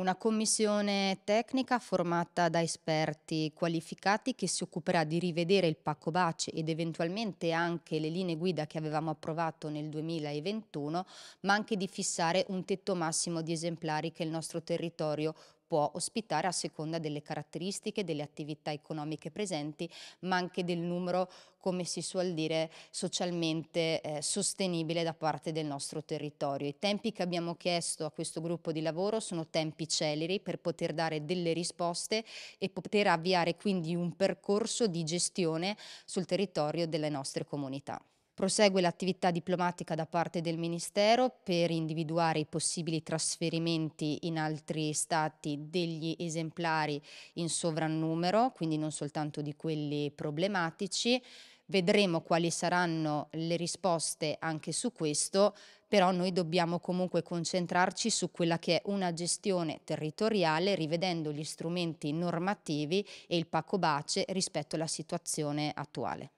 una commissione tecnica formata da esperti qualificati che si occuperà di rivedere il pacco BACE ed eventualmente anche le linee guida che avevamo approvato nel 2021, ma anche di fissare un tetto massimo di esemplari che il nostro territorio può ospitare a seconda delle caratteristiche, delle attività economiche presenti, ma anche del numero, come si suol dire, socialmente eh, sostenibile da parte del nostro territorio. I tempi che abbiamo chiesto a questo gruppo di lavoro sono tempi celeri per poter dare delle risposte e poter avviare quindi un percorso di gestione sul territorio delle nostre comunità. Prosegue l'attività diplomatica da parte del Ministero per individuare i possibili trasferimenti in altri stati degli esemplari in sovrannumero, quindi non soltanto di quelli problematici. Vedremo quali saranno le risposte anche su questo, però noi dobbiamo comunque concentrarci su quella che è una gestione territoriale rivedendo gli strumenti normativi e il pacco bace rispetto alla situazione attuale.